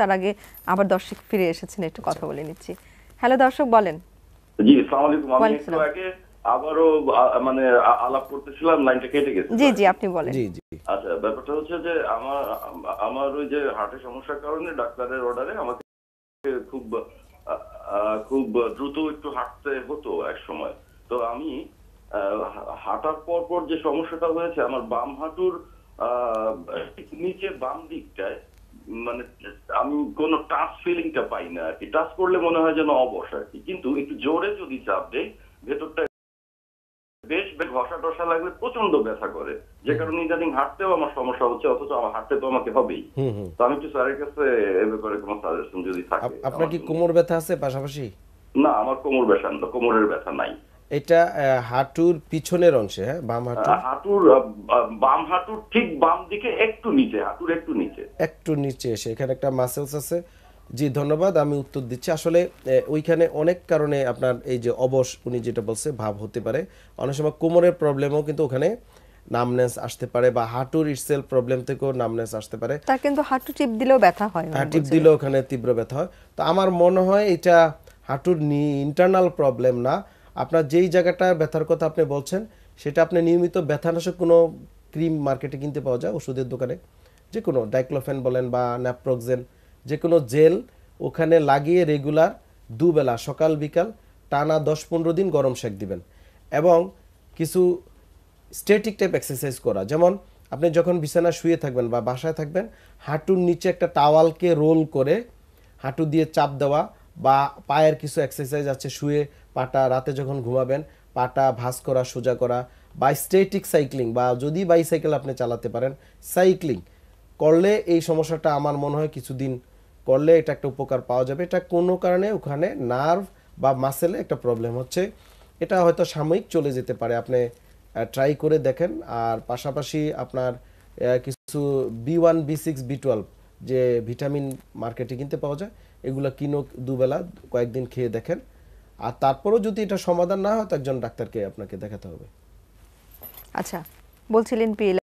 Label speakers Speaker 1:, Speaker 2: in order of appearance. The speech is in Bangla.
Speaker 1: তার আগে আবার দর্শক ফিরে এসেছেন একটু কথা বলে নিচ্ছি হ্যালো দর্শক বলেন জি আবারও মানে আলাপ করতেছিলাম লাইনটা কেটে গেছে জি
Speaker 2: জি আপনি বলেন জি জি
Speaker 1: আচ্ছা ব্যাপারটা হচ্ছে যে আমার আমার ওই যে হার্টের সমস্যার কারণে ডাক্তারের অর্ডারে আমাকে খুব খুব দ্রুত একটু হাঁটতে হতো এক সময় তো আমি হাঁটার পর পর যে সমস্যাটা হয়েছে আমার বাম হাঁটুর নিচে বাম দিকটায় মানে আমি কোন টাচ ফিলিংটা পাই না আর কি টাচ করলে মনে হয় যেন অবশ আর কি কিন্তু একটু জোরে যদি চাপ দেয় ভেতরটা বেশ ঘষা টসা লাগলে প্রচন্ড ব্যথা করে যে কারণে ইদানিং হাঁটতেও আমার সমস্যা হচ্ছে অথচ আমার হাঁটতে তো আমাকে হবেই তো আমি একটু স্যারের কাছে এ ব্যাপারে কোনো সাজেশন যদি থাকে আপনার কি
Speaker 2: কোমর ব্যথা আছে পাশাপাশি
Speaker 1: না আমার কোমর ব্যথা না কোমরের ব্যথা নাই
Speaker 2: এটা হাঁটুর পিছনের অংশে হ্যাঁ বাম হাঁটু
Speaker 1: হাঁটুর বাম হাঁটুর ঠিক বাম দিকে একটু নিচে হাঁটুর একটু নিচে
Speaker 2: একটু নিচে এসে এখানে একটা মাসেলস আছে জি ধন্যবাদ আমি উত্তর দিচ্ছি আসলে ওইখানে অনেক কারণে আপনার এই যে অবস উনি যেটা বলছে ভাব হতে পারে অনেক সময় কোমরের প্রবলেমও কিন্তু ওখানে নামনেস আসতে পারে বা হাঁটুর ইসেল প্রবলেম থেকেও নামনেস আসতে পারে
Speaker 1: তার কিন্তু হাঁটু টিপ দিলেও ব্যথা হয় হ্যাঁ টিপ
Speaker 2: দিলেও ওখানে তীব্র ব্যথা হয় তো আমার মনে হয় এটা হাঁটুর ইন্টারনাল প্রবলেম না আপনার যেই জায়গাটা ব্যথার কথা আপনি বলছেন সেটা আপনি নিয়মিত ব্যথানাশক কোনো ক্রিম মার্কেটে কিনতে পাওয়া যায় ওষুধের দোকানে যে কোনো ডাইক্লোফেন বলেন বা ন্যাপ্রোক্সেন যে কোনো জেল ওখানে লাগিয়ে রেগুলার দুবেলা সকাল বিকাল টানা দশ পনেরো দিন গরম সেঁক দিবেন এবং কিছু স্টেটিক টাইপ এক্সারসাইজ করা যেমন আপনি যখন বিছানা শুয়ে থাকবেন বা বাসায় থাকবেন হাঁটুর নিচে একটা টাওয়ালকে রোল করে হাঁটু দিয়ে চাপ দেওয়া বা পায়ের কিছু এক্সারসাইজ আছে শুয়ে পাটা রাতে যখন ঘুমাবেন পাটা ভাস করা সোজা করা বা স্টেটিক সাইক্লিং বা যদি বাইসাইকেল আপনি চালাতে পারেন সাইক্লিং করলে এই সমস্যাটা আমার মনে হয় কিছুদিন করলে এটা একটা উপকার পাওয়া যাবে এটা কোনো কারণে ওখানে নার্ভ বা মাসেলে একটা প্রবলেম হচ্ছে এটা হয়তো সাময়িক চলে যেতে পারে আপনি ট্রাই করে দেখেন আর পাশাপাশি আপনার কিছু B one B six B twelve যে ভিটামিন মার্কেটে কিনতে পাওয়া যায় এগুলো কিনো দুবেলা কয়েকদিন খেয়ে দেখেন আর তারপরও যদি এটা সমাধান না হয় তো একজন ডাক্তারকে আপনাকে দেখাতে হবে আচ্ছা বলছিলেন
Speaker 1: পি